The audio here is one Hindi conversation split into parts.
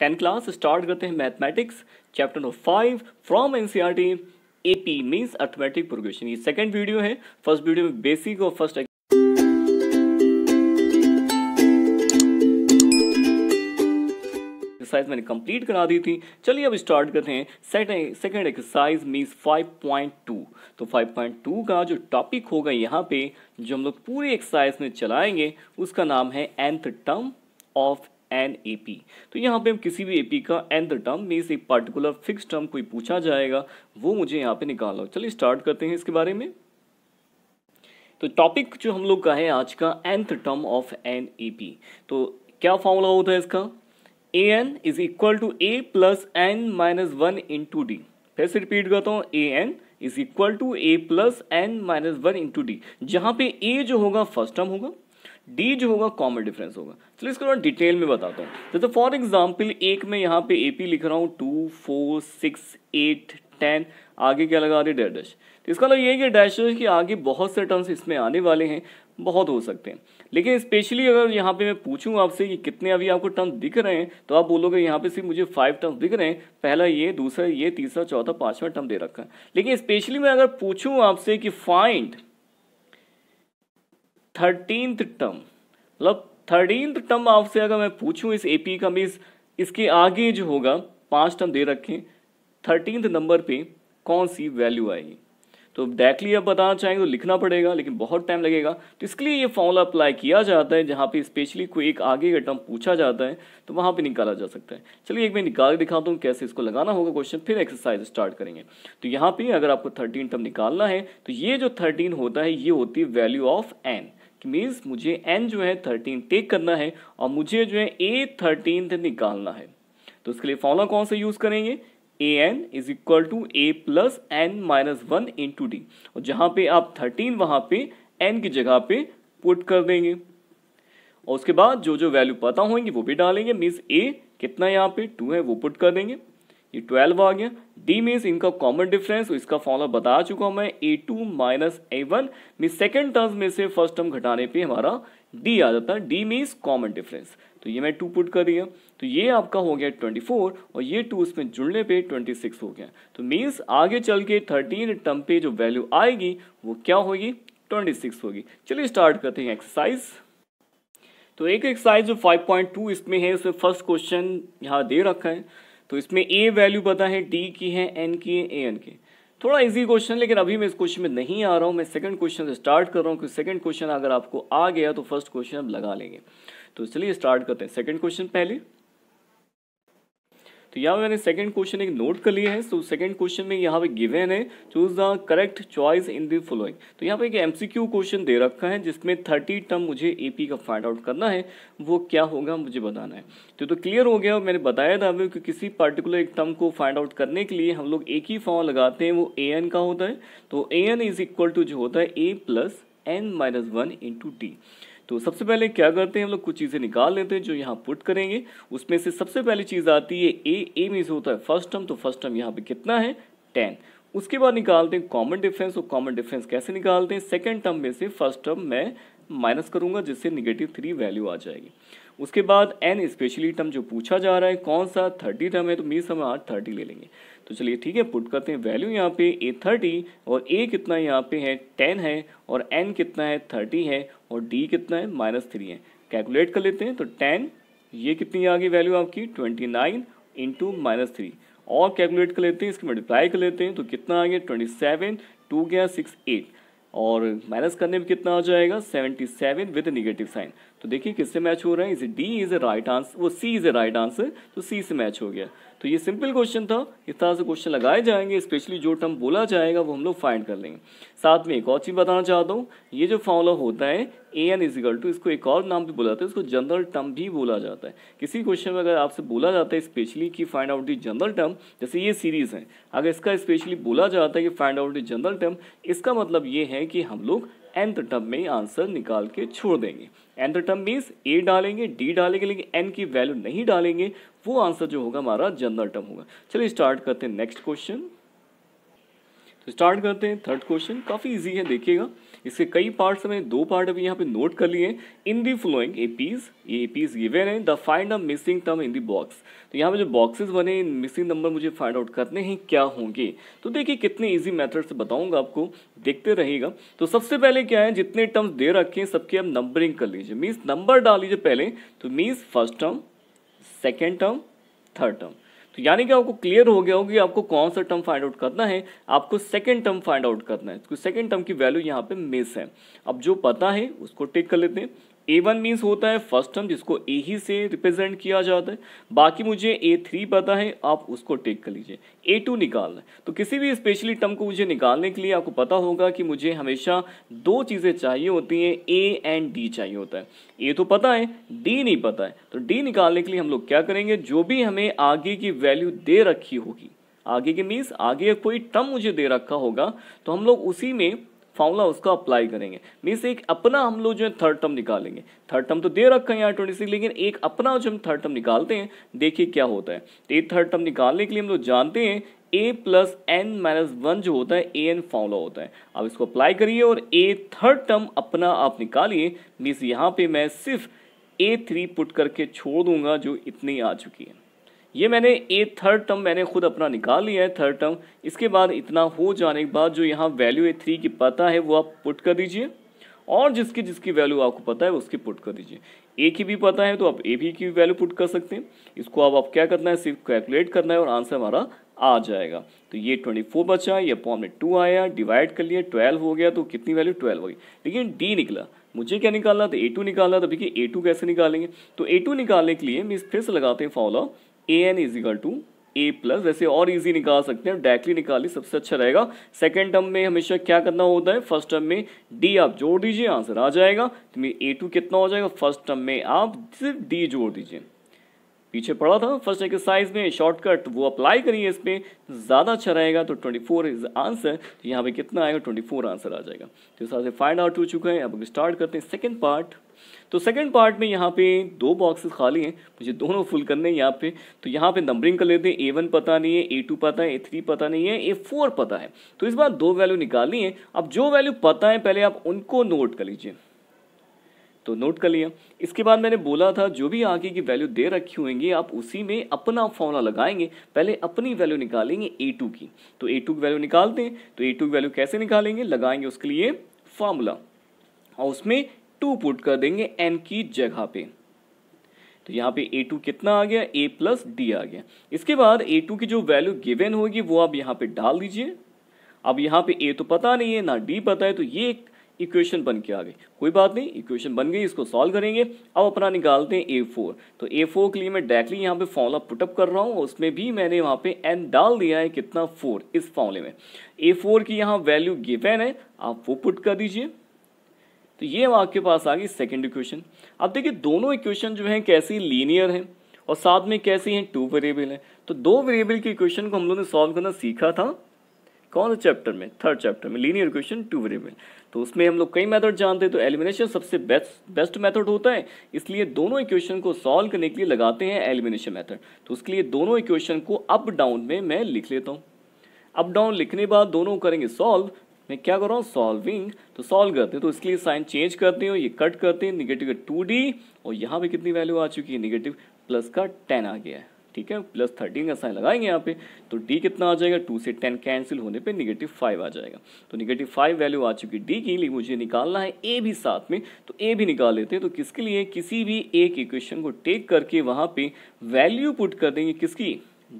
टेन क्लास स्टार्ट करते हैं mathematics chapter number five from A P means arithmetic progression ये सेकेंड वीडियो है फर्स्ट वीडियो में बेसिक और फर्स्ट एक्सरसाइज मैंने कंप्लीट करा दी थी चलिए अब स्टार्ट करते हैं सेकेंड एक्सरसाइज मीन्स 5.2 तो 5.2 का जो टॉपिक होगा यहाँ पे जो हम लोग पूरे एक्सरसाइज में चलाएंगे उसका नाम है nth term of an A P तो यहाँ पे हम किसी भी ए पी का एन द टर्म मीन्स एक पार्टिकुलर फिक्स टर्म कोई पूछा जाएगा वो मुझे यहाँ पे निकालना हो चलिए स्टार्ट करते हैं इसके बारे में तो टॉपिक जो हम लोग का है आज का nth term of an A P तो क्या फॉर्मूला होता है इसका a n is equal to a plus n minus one into d फिर से रिपीट करता हूँ a n is equal to a plus n minus one into d जहाँ पे ए जो होगा फर्स्ट टर्म होगा डी जो होगा कॉमन डिफरेंस होगा चलिए इसको मैं डिटेल में बताता हूँ जैसे फॉर एग्जाम्पल एक में यहाँ पे ए पी लिख रहा हूँ two four six eight ten आगे क्या लगा रहे डेढ़ डैश तो इसका मतलब ये है कि डैश कि के आगे बहुत से टर्म्स इसमें आने वाले हैं बहुत हो सकते हैं लेकिन स्पेशली अगर यहाँ पे मैं पूछूँ आपसे कि कितने अभी आपको टर्म दिख रहे हैं तो आप बोलोगे यहाँ पे सिर्फ मुझे फाइव टर्म दिख रहे हैं पहला ये दूसरा ये तीसरा चौथा पांचवा टर्म दे रखा है लेकिन स्पेशली मैं अगर पूछूँ आपसे कि फाइंड थर्टींथ टर्म मतलब थर्टींथ टर्म आपसे अगर मैं पूछूं इस एपी का मीन्स इसके आगे जो होगा पांच टर्म दे रखें थर्टींथ नंबर पे कौन सी वैल्यू आएगी तो डायरेक्टली आप बताना चाहेंगे तो लिखना पड़ेगा लेकिन बहुत टाइम लगेगा तो इसके लिए ये फॉर्मूला अप्लाई किया जाता है जहाँ पे स्पेशली कोई एक आगे का टर्म पूछा जाता है तो वहाँ पे निकाला जा सकता है चलिए एक मैं निकाल के दिखाता हूँ कैसे इसको लगाना होगा क्वेश्चन फिर एक्सरसाइज स्टार्ट करेंगे तो यहाँ पर अगर आपको थर्टीन टर्म निकालना है तो ये जो थर्टीन होता है ये होती है वैल्यू ऑफ एन मीन्स मुझे एन जो है थर्टीन टेक करना है और मुझे जो है ए थर्टीन निकालना है तो उसके लिए फॉर्मूला कौन सा यूज करेंगे a n is equal to a plus n minus one into d और जहां पे आप थर्टीन वहां पे एन की जगह पे पुट कर देंगे और उसके बाद जो जो वैल्यू पता होंगी वो भी डालेंगे मीन्स ए कितना यहाँ पे टू है वो पुट कर देंगे ये ट्वेल्व आ गया डी मीन्स इनका कॉमन डिफरेंस तो इसका फॉर्मला बता चुका हूं मैं a two minus a one mean second term में से फर्स्ट टर्म घटाने पे हमारा डी आ जाता है डी मीन्स कॉमन डिफरेंस तो ये मैं टू पुट कर दिया तो ये आपका हो गया ट्वेंटी फोर और ये टू इसमें जुड़ने पे ट्वेंटी सिक्स हो गया तो मीन्स आगे चल के थर्टीन टर्म पे जो वैल्यू आएगी वो क्या होगी ट्वेंटी सिक्स होगी चलिए स्टार्ट करते हैं एक्सरसाइज तो एक एक्सरसाइज जो 5.2 इसमें है उसमें फर्स्ट क्वेश्चन यहाँ दे रखा है तो इसमें ए वैल्यू पता है डी की है एन की है ए एन की थोड़ा इजी क्वेश्चन लेकिन अभी मैं इस क्वेश्चन में नहीं आ रहा हूँ मैं सेकंड क्वेश्चन से स्टार्ट कर रहा हूँ क्योंकि सेकंड क्वेश्चन अगर आपको आ गया तो फर्स्ट क्वेश्चन आप लगा लेंगे तो चलिए स्टार्ट करते हैं सेकंड क्वेश्चन पहले तो यहाँ मैंने सेकंड क्वेश्चन एक नोट कर लिया है सो सेकंड क्वेश्चन में यहाँ पे गिवेन है choose the correct choice in the following तो यहाँ पे एक एमसीक्यू क्वेश्चन दे रखा है जिसमें थर्टी टर्म मुझे एपी का फाइंड आउट करना है वो क्या होगा मुझे बताना है तो तो क्लियर हो गया मैंने बताया था कि किसी पर्टिकुलर एक टर्म को फाइंड आउट करने के लिए हम लोग एक ही फॉर्म लगाते हैं वो ए एन का होता है तो a n is equal to जो होता है a plus n minus one into t तो सबसे पहले क्या करते हैं हम लोग कुछ चीज़ें निकाल लेते हैं जो यहाँ पुट करेंगे उसमें से सबसे पहली चीज़ आती है ए ए में से होता है फर्स्ट टर्म तो फर्स्ट टर्म यहाँ पे कितना है टेन उसके बाद निकालते हैं कॉमन डिफरेंस और कॉमन डिफरेंस कैसे निकालते हैं सेकेंड टर्म में से फर्स्ट टर्म मैं माइनस करूंगा जिससे निगेटिव थ्री वैल्यू आ जाएगी उसके बाद एन स्पेशली टर्म जो पूछा जा रहा है कौन सा थर्टी टर्म है तो मीन्स हम आज थर्टी ले लेंगे तो चलिए ठीक है पुट करते हैं वैल्यू यहाँ पे ए थर्टी और ए कितना यहाँ पे है टेन है और एन कितना है थर्टी है और डी कितना है माइनस थ्री है कैलकुलेट कर लेते हैं तो टेन ये कितनी आ गई वैल्यू आपकी twenty nine into minus three और कैलकुलेट कर लेते हैं इसकी मल्टीप्लाई कर लेते हैं तो कितना आ गया ट्वेंटी सेवन टू गया सिक्स एट और माइनस करने में कितना आ जाएगा 77 विद निगेटिव साइन तो देखिए किससे मैच हो रहा है इसे d is a right answer वो c is a right answer तो सी से मैच हो गया तो ये सिंपल क्वेश्चन था इस तरह से क्वेश्चन लगाए जाएंगे स्पेशली जो टर्म बोला जाएगा वो हम लोग फाइंड कर लेंगे साथ में एक और चीज़ बताना चाहता हूँ ये जो फॉर्मूला होता है ए एन इजिकल टू इसको एक और नाम भी बोला जाता है इसको जनरल टर्म भी बोला जाता है किसी क्वेश्चन में अगर आपसे बोला जाता है स्पेशली कि find out the general term जैसे ये सीरीज़ है अगर इसका स्पेशली बोला जाता है कि find out the general term इसका मतलब ये है कि हम लोग एंथ टर्म में आंसर निकाल के छोड़ देंगे एंथ टर्म मीन्स ए डालेंगे डी डालेंगे लेकिन एन की वैल्यू नहीं डालेंगे वो आंसर जो होगा हमारा जनरल टर्म होगा चलिए स्टार्ट करते हैं नेक्स्ट क्वेश्चन तो स्टार्ट करते हैं थर्ड क्वेश्चन काफ़ी ईजी है देखिएगा इसके कई पार्ट्स मैंने दो पार्ट अभी यहाँ पे नोट कर लिए इन दी फ्लोइंग एपीज ये एपीज गिवेन है the find a missing term in the box तो यहाँ पे जो बॉक्सेस बने इन मिसिंग नंबर मुझे फाइंड आउट करने हैं क्या होंगे तो देखिए कितने ईजी मैथड से बताऊंगा आपको देखते रहेगा तो सबसे पहले क्या है जितने टर्म्स दे रखे हैं सबके आप नंबरिंग कर लीजिए मीन्स नंबर डाल लीजिए पहले तो means first term second term third term तो यानी कि आपको क्लियर हो गया हो कि आपको कौन सा टर्म फाइंड आउट करना है आपको सेकेंड टर्म फाइंड आउट करना है तो सेकेंड टर्म की वैल्यू यहाँ पे मिस है अब जो पता है उसको टिक कर लेते हैं ए वन मीन्स होता है फर्स्ट टर्म जिसको ए ही से रिप्रेजेंट किया जाता है बाकी मुझे ए थ्री पता है आप उसको टेक कर लीजिए ए टू निकालना है तो किसी भी स्पेशली टर्म को मुझे निकालने के लिए आपको पता होगा कि मुझे हमेशा दो चीज़ें चाहिए होती हैं ए एंड डी चाहिए होता है ए तो पता है डी नहीं पता है तो डी निकालने के लिए हम लोग क्या करेंगे जो भी हमें आगे की वैल्यू दे रखी होगी आगे के मीन्स आगे कोई टर्म मुझे दे रखा होगा तो हम लोग उसी में फॉर्मूला उसका अप्लाई करेंगे मीन्स एक अपना हम लोग जो है थर्ड टर्म निकालेंगे थर्ड टर्म तो दे रखा है यहाँ ट्वेंटी सिक्स लेकिन एक अपना जो हम थर्ड टर्म निकालते हैं देखिए क्या होता है तो ये थर्ड टर्म निकालने के लिए हम लोग जानते हैं a plus n minus one जो होता है ए एन फाउला होता है अब इसको अप्लाई करिए और ए थर्ड टर्म अपना आप निकालिए मीन्स यहाँ पे मैं सिर्फ ए थ्री पुट करके छोड़ दूंगा जो इतनी आ चुकी है ये मैंने ए थर्ड टर्म मैंने खुद अपना निकाल लिया है थर्ड टर्म इसके बाद इतना हो जाने के बाद जो यहाँ वैल्यू ए थ्री की पता है वो आप पुट कर दीजिए और जिसकी जिसकी वैल्यू आपको पता है उसकी पुट कर दीजिए ए की भी पता है तो आप ए भी की वैल्यू पुट कर सकते हैं इसको अब आप क्या करना है सिर्फ कैलकुलेट करना है और आंसर हमारा आ जाएगा तो ये ट्वेंटी फोर बचा ये अपॉन में टू आया डिवाइड कर लिया ट्वेल्व हो गया तो कितनी वैल्यू ट्वेल्व हो गई लेकिन डी निकला मुझे क्या निकालना था ए टू निकालना था देखिए ए टू कैसे निकालेंगे तो ए टू निकालने के लिए मैं फिर से लगाते हैं follow a n is equal to a plus वैसे और इजी निकाल सकते हैं डायरेक्टली निकालिए सबसे अच्छा रहेगा सेकेंड टर्म में हमेशा क्या करना होता है फर्स्ट टर्म में डी आप जोड़ दीजिए आंसर आ जाएगा तो मेरे ए टू कितना हो जाएगा फर्स्ट टर्म में आप सिर्फ डी जोड़ दीजिए पीछे पड़ा था फर्स्ट एक्सरसाइज में शॉर्टकट तो वो अप्लाई करिए इसमें तो ज़्यादा अच्छा रहेगा तो फोर इज आंसर तो यहाँ पर कितना आएगा फोर आंसर आ जाएगा तो इस हिसाब से फाइंड आउट हो चुका है अब स्टार्ट करते हैं सेकेंड पार्ट तो सेकंड पार्ट में यहाँ पे दो बॉक्सेस खाली हैं मुझे दोनों फुल करने हैं यहाँ पे तो यहाँ पे नंबरिंग कर लेते हैं ए वन पता नहीं है ए टू पता है ए थ्री पता नहीं है ए फोर पता है तो इस बार दो वैल्यू निकालनी है अब जो वैल्यू पता है पहले आप उनको नोट कर लीजिए तो नोट कर लिया इसके बाद मैंने बोला था जो भी आगे की वैल्यू दे रखी होंगी आप उसी में अपना फॉर्मला लगाएंगे पहले अपनी वैल्यू निकालेंगे ए टू की तो ए टू की वैल्यू निकालते हैं तो ए टू की वैल्यू कैसे निकालेंगे लगाएंगे उसके लिए फॉर्मूला और उसमें टू पुट कर देंगे एन की जगह पे तो यहाँ पे ए टू कितना आ गया ए प्लस डी आ गया इसके बाद ए टू की जो वैल्यू गिवेन होगी वो आप यहाँ पे डाल दीजिए अब यहाँ पे ए तो पता नहीं है ना डी पता है तो ये एक इक्वेशन बन के आ गई कोई बात नहीं इक्वेशन बन गई इसको सॉल्व करेंगे अब अपना निकालते हैं ए फोर तो ए फोर के लिए मैं डायरेक्टली यहाँ पे फॉर्मूला पुटअप कर रहा हूँ उसमें भी मैंने वहाँ पे एन डाल दिया है कितना फोर इस फॉर्मूले में ए फोर की यहाँ वैल्यू गिवेन है आप वो पुट कर दीजिए तो ये आपके पास आ गई सेकेंड इक्वेशन अब देखिए दोनों इक्वेशन जो हैं कैसी लीनियर हैं और साथ में कैसी हैं टू वेरिएबल हैं तो दो वेरिएबल के इक्वेशन को हम लोगों ने सॉल्व करना सीखा था कौन से चैप्टर में थर्ड चैप्टर में लीनियर इक्वेशन टू वेरिएबल तो उसमें हम लोग कई मेथड जानते हैं तो एलिमिनेशन सबसे बेस्ट बेस्ट मेथड होता है इसलिए दोनों इक्वेशन को सॉल्व करने के लिए लगाते हैं एलिमिनेशन मेथड तो उसके लिए दोनों इक्वेशन को अप डाउन में मैं लिख लेता हूँ अप डाउन लिखने बाद दोनों करेंगे सॉल्व मैं क्या कर रहा हूँ सॉल्विंग तो सॉल्व करते हैं तो इसके लिए साइन चेंज करते हैं ये कट करते हैं निगेटिव टू डी और यहाँ पे कितनी वैल्यू आ चुकी है निगेटिव प्लस का टेन आ गया है ठीक है प्लस थर्टीन का साइन लगाएंगे यहाँ पे तो डी कितना आ जाएगा टू से टेन कैंसिल होने पे निगेटिव फाइव आ जाएगा तो निगेटिव फाइव वैल्यू आ चुकी है डी की लिए मुझे निकालना है ए भी साथ में तो ए भी निकाल लेते हैं तो किसके लिए किसी भी एक इक्वेशन को टेक करके वहाँ पे वैल्यू पुट कर देंगे किसकी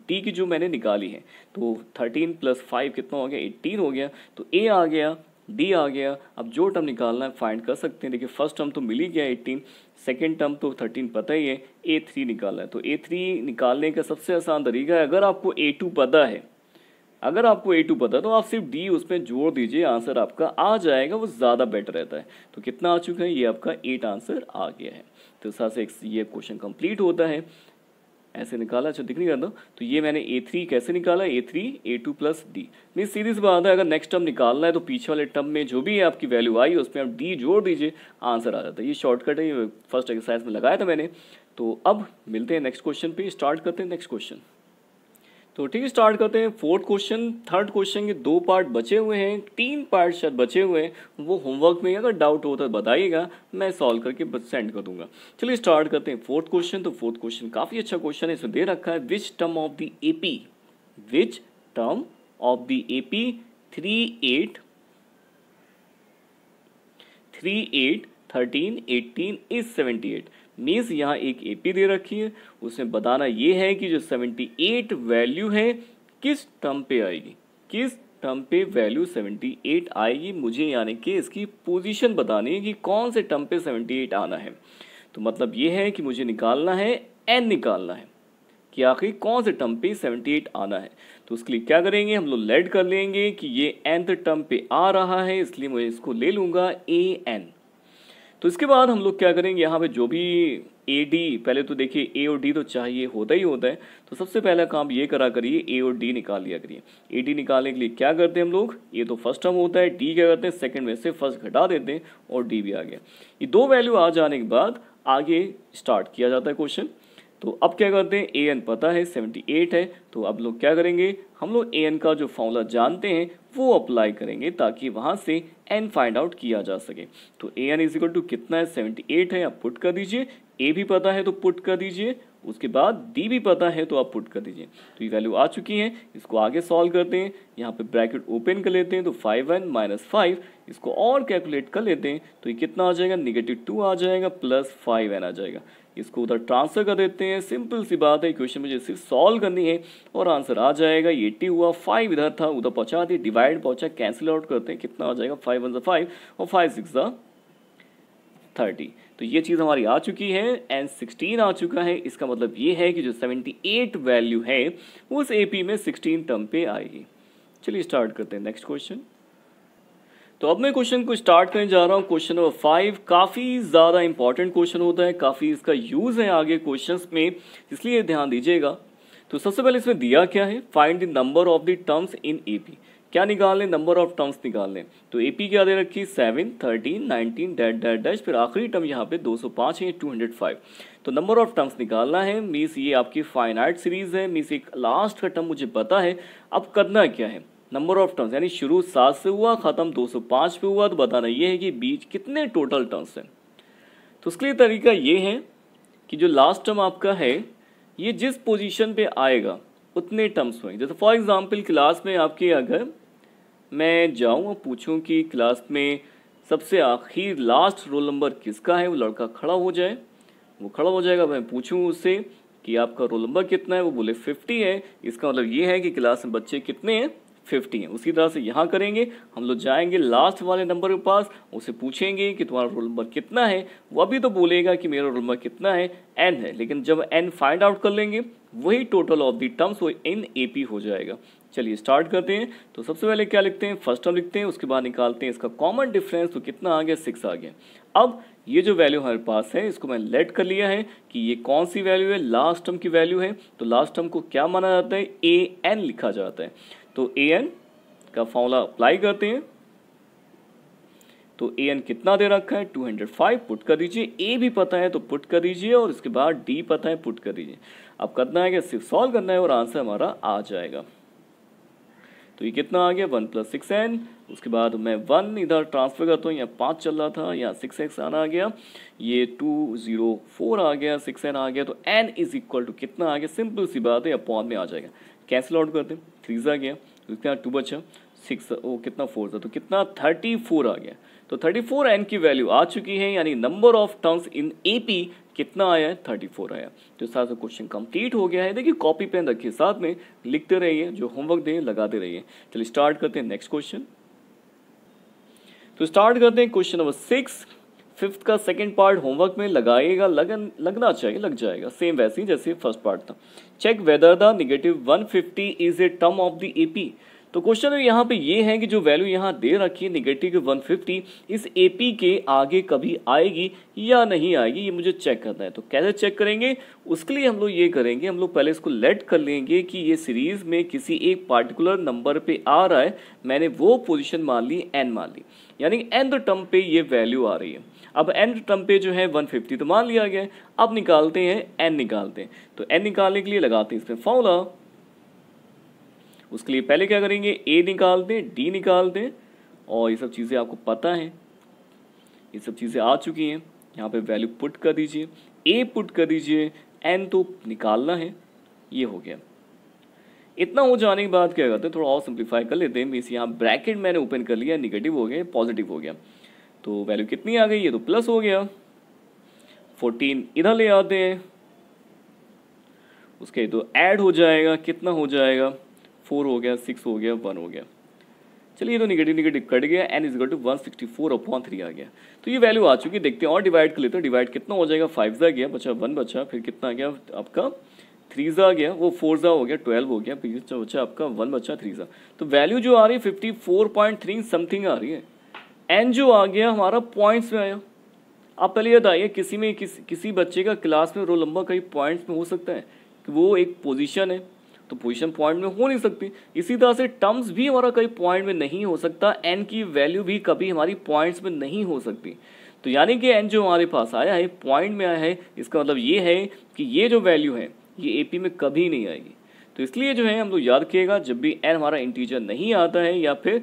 डी की जो मैंने निकाली है तो थर्टीन प्लस फाइव कितना हो गया एट्टीन हो गया तो ए आ गया डी आ गया अब जो टर्म निकालना है फाइंड कर सकते हैं देखिए फर्स्ट टर्म तो मिल ही गया एट्टीन सेकेंड टर्म तो थर्टीन पता ही है ए थ्री निकालना है तो ए थ्री निकालने का सबसे आसान तरीका है अगर आपको ए टू पता है अगर आपको ए टू पता है तो आप सिर्फ डी उसमें जोड़ दीजिए आंसर आपका आ जाएगा वो ज़्यादा बेटर रहता है तो कितना आ चुका है ये आपका एट आंसर आ गया है तो इस से ये क्वेश्चन कंप्लीट होता है ऐसे निकाला अच्छा दिख नहीं रहा तो ये मैंने ए थ्री कैसे निकाला a three a two plus d नहीं सीधी सी बात है अगर नेक्स्ट टर्म निकालना है तो पीछे वाले टर्म में जो भी है आपकी वैल्यू आई उसमें आप डी जोड़ दीजिए आंसर आ जाता है ये शॉर्टकट है ये फर्स्ट एक्सरसाइज में लगाया था मैंने तो अब मिलते हैं नेक्स्ट क्वेश्चन पे स्टार्ट करते हैं नेक्स्ट क्वेश्चन तो ठीक है स्टार्ट करते हैं फोर्थ क्वेश्चन थर्ड क्वेश्चन के दो पार्ट बचे हुए हैं तीन पार्ट शायद बचे हुए हैं वो होमवर्क में अगर डाउट हो तो बताइएगा मैं सॉल्व करके सेंड कर दूंगा चलिए स्टार्ट करते हैं फोर्थ क्वेश्चन तो फोर्थ क्वेश्चन काफ़ी अच्छा क्वेश्चन है इसमें दे रखा है which term of the A P which term of the A P three eight three eight thirteen eighteen is seventy eight means यहाँ एक एपी दे रखी है उसमें बताना ये है कि जो 78 वैल्यू है किस टर्म पे आएगी किस टर्म पे वैल्यू 78 आएगी मुझे यानी कि इसकी पोजीशन बतानी है कि कौन से टर्म पे 78 आना है तो मतलब ये है कि मुझे निकालना है एन निकालना है कि आखिर कौन से टर्म पे 78 आना है तो उसके लिए क्या करेंगे हम लोग लेड कर लेंगे कि ये एंथ टर्म पे आ रहा है इसलिए मैं इसको ले लूँगा ए एन तो इसके बाद हम लोग क्या करेंगे यहाँ पे जो भी ए डी पहले तो देखिए ए और डी तो चाहिए होता ही होता है तो सबसे पहला काम ये करा करिए ए और डी निकाल लिया करिए ए डी निकालने के लिए क्या करते हैं हम लोग ए तो फर्स्ट टर्म होता है डी क्या करते हैं सेकेंड में से फर्स्ट घटा देते हैं और डी भी आ गया ये दो वैल्यू आ जाने के बाद आगे स्टार्ट किया जाता है क्वेश्चन तो अब क्या करते हैं ए एन पता है 78 है तो अब लोग क्या करेंगे हम लोग ए एन का जो फॉर्मूला जानते हैं वो अप्लाई करेंगे ताकि वहाँ से एन फाइंड आउट किया जा सके तो ए एन इजिकल टू कितना है 78 है आप पुट कर दीजिए ए भी पता है तो पुट कर दीजिए उसके बाद डी भी पता है तो आप पुट कर दीजिए तो ये वैल्यू आ चुकी है इसको आगे सॉल्व करते हैं यहाँ पे ब्रैकेट ओपन कर लेते हैं तो फाइव वन माइनस फाइव इसको और कैलकुलेट कर लेते हैं तो ये कितना आ जाएगा निगेटिव टू आ जाएगा प्लस फाइव एन आ जाएगा इसको उधर ट्रांसफर कर देते हैं सिंपल सी बात है क्वेश्चन मुझे सिर्फ सॉल्व करनी है और आंसर आ जाएगा एट्टी हुआ फाइव इधर था उधर पहुँचा दिए डिवाइड पहुँचा कैंसिल आउट करते हैं कितना आ जाएगा फाइव वन ज़ा फाइव और फाइव सिक्स ज़ा थर्टी तो ये चीज़ हमारी आ चुकी है एंड सिक्सटीन आ चुका है इसका मतलब ये है कि जो सेवेंटी एट वैल्यू है उस ए पी में सिक्सटीन टर्म पे आएगी चलिए स्टार्ट करते हैं नेक्स्ट क्वेश्चन तो अब मैं क्वेश्चन को स्टार्ट करने जा रहा हूँ क्वेश्चन नंबर फाइव काफ़ी ज़्यादा इंपॉर्टेंट क्वेश्चन होता है काफ़ी इसका यूज़ है आगे क्वेश्चंस में इसलिए ध्यान दीजिएगा तो सबसे पहले इसमें दिया क्या है find the number of the terms in A P क्या निकाल लें नंबर ऑफ टर्म्स निकाल लें तो ए पी क्या दे रखी है seven thirteen nineteen dot dot dash फिर आखिरी टर्म यहाँ पे दो सौ पाँच है टू हंड्रेड फाइव तो नंबर ऑफ टर्म्स निकालना है मीस ये आपकी फाइनाइट सीरीज है मीस एक लास्ट का टर्म मुझे पता है अब करना क्या है नंबर ऑफ टर्म्स यानी शुरू सात से हुआ ख़त्म दो सौ पाँच पे हुआ तो बताना ये है कि बीच कितने टोटल टर्म्स हैं तो उसके लिए तरीका ये है कि जो लास्ट टर्म आपका है ये जिस पोजिशन पर आएगा उतने टर्म्स होंगे जैसे फॉर एग्जांपल क्लास में आपके अगर मैं जाऊँ और पूछूँ कि क्लास में सबसे आखिर लास्ट रोल नंबर किसका है वो लड़का खड़ा हो जाए वो खड़ा हो जाएगा मैं पूछूँ उससे कि आपका रोल नंबर कितना है वो बोले फिफ्टी है इसका मतलब ये है कि क्लास में बच्चे कितने हैं फिफ्टी हैं उसी तरह से यहाँ करेंगे हम लोग जाएंगे लास्ट वाले नंबर के पास उसे पूछेंगे कि तुम्हारा रोल नंबर कितना है वो अभी तो बोलेगा कि मेरा रोल नंबर कितना है एन है लेकिन जब एन फाइंड आउट कर लेंगे वही टोटल ऑफ दी टर्म्स वो एन ए पी हो जाएगा चलिए स्टार्ट करते हैं तो सबसे पहले क्या लिखते हैं फर्स्ट टर्म लिखते हैं उसके बाद निकालते हैं इसका कॉमन डिफरेंस तो कितना आ गया सिक्स आ गया अब ये जो वैल्यू हमारे पास है इसको मैंने लेट कर लिया है कि ये कौन सी वैल्यू है लास्ट टर्म की वैल्यू है तो लास्ट टर्म को क्या माना जाता है ए एन लिखा जाता है तो ए एन का फॉर्मूला अप्लाई करते हैं तो ए एन कितना दे रखा है टू हंड्रेड फाइव पुट कर दीजिए ए भी पता है तो पुट कर दीजिए और उसके बाद डी पता है पुट कर दीजिए अब करना है कि सिर्फ सॉल्व करना है और आंसर हमारा आ जाएगा तो ये कितना आ गया वन प्लस सिक्स एन उसके बाद मैं वन इधर ट्रांसफ़र करता हूँ यहाँ पाँच चल रहा था यहाँ सिक्स एक्स आना आ गया ये टू ज़ीरो फोर आ गया सिक्स एन आ गया तो एन इज़ इक्वल टू कितना आ गया सिंपल सी बात है अपॉन में आ जाएगा कैंसिल आउट करते हैं थ्री आ गया कितना तो टू बचा सिक्स वो कितना फोर था तो कितना थर्टी फोर आ गया तो थर्टी फोर एन की वैल्यू आ चुकी है यानी number of terms in A P कितना आया है थर्टी फोर आया तो इस तरह से क्वेश्चन कंप्लीट हो गया है देखिए कॉपी पेन रखिए साथ में लिखते रहिए जो होमवर्क दें लगाते रहिए चलिए स्टार्ट करते हैं नेक्स्ट क्वेश्चन तो स्टार्ट करते हैं क्वेश्चन नंबर सिक्स फिफ्थ का सेकंड पार्ट होमवर्क में लगाएगा लगन लगना चाहिए लग जाएगा सेम वैसे ही जैसे फर्स्ट पार्ट था check whether the negative one is a term of the AP तो क्वेश्चन तो यहाँ पे ये है कि जो वैल्यू यहाँ दे रखी है निगेटिव वन फिफ्टी इस ए पी के आगे कभी आएगी या नहीं आएगी ये मुझे चेक करना है तो कैसे चेक करेंगे उसके लिए हम लोग ये करेंगे हम लोग पहले इसको लेट कर लेंगे कि ये सीरीज में किसी एक पार्टिकुलर नंबर पे आ रहा है मैंने वो पोजिशन मान ली एन मान ली यानी एंड टर्म पे ये वैल्यू आ रही है अब एंड टर्म पे जो है फिफ्टी तो मान लिया गया अब निकालते हैं एन निकालते हैं तो एन निकालने के लिए लगाते हैं इसमें फॉर्मूला उसके लिए पहले क्या करेंगे ए निकाल दें डी निकाल दें और ये सब चीज़ें आपको पता हैं ये सब चीज़ें आ चुकी हैं यहाँ पे वैल्यू पुट कर दीजिए ए पुट कर दीजिए एन तो निकालना है ये हो गया इतना हो जाने के बाद क्या करते हैं थोड़ा और सिंप्लीफाई कर लेते हैं मीस यहाँ ब्रैकेट मैंने ओपन कर लिया निगेटिव हो गया पॉजिटिव हो गया तो वैल्यू कितनी आ गई ये तो प्लस हो गया फोर्टीन इधर ले आते हैं उसके तो ऐड हो जाएगा कितना हो जाएगा फोर हो गया सिक्स हो गया वन हो गया चलिए ये तो निगेटिव निगेटिव कट गया n is equal to one sixty four upon three आ गया तो ये वैल्यू आ चुकी है देखते हैं और डिवाइड कर लेते हैं डिवाइड कितना हो जाएगा फाइव जा गया बचा वन बचा फिर कितना आ गया आपका थ्री जा गया वो फोर जा हो गया ट्वेल्व हो गया फिर बचा आपका वन बचा थ्री जा तो वैल्यू जो आ रही है fifty four point three something आ रही है एन जो आ गया हमारा पॉइंट्स में आया आप पहले ये बताइए किसी में किस, किसी बच्चे का क्लास में रोल नंबर कहीं पॉइंट्स में हो सकता है कि वो एक पोजिशन है तो पोजिशन पॉइंट में हो नहीं सकती इसी तरह से टर्म्स भी हमारा कभी पॉइंट में नहीं हो सकता एन की वैल्यू भी कभी हमारी पॉइंट्स में नहीं हो सकती तो यानी कि एन जो हमारे पास आया है पॉइंट में आया है इसका मतलब ये है कि ये जो वैल्यू है ये ए में कभी नहीं आएगी तो इसलिए जो है हम लोग याद रखिएगा जब भी एन हमारा इंटीजर नहीं आता है या फिर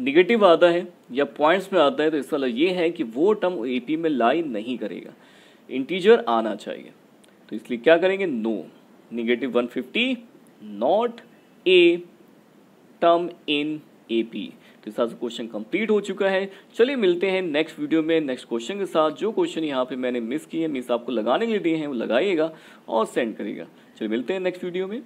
निगेटिव आता है या पॉइंट्स में आता है तो इसका मतलब ये है कि वो टर्म ए में लाई नहीं करेगा इंटीजर आना चाहिए तो इसलिए क्या करेंगे no no. Fifty 150 a term in A P तो इस क्वेश्चन कंप्लीट हो चुका है चलिए मिलते हैं नेक्स्ट वीडियो में नेक्स्ट क्वेश्चन के साथ जो क्वेश्चन यहाँ पे मैंने मिस किए मिस आपको लगाने के लिए दिए हैं वो लगाइएगा और सेंड करिएगा चलिए मिलते हैं नेक्स्ट वीडियो में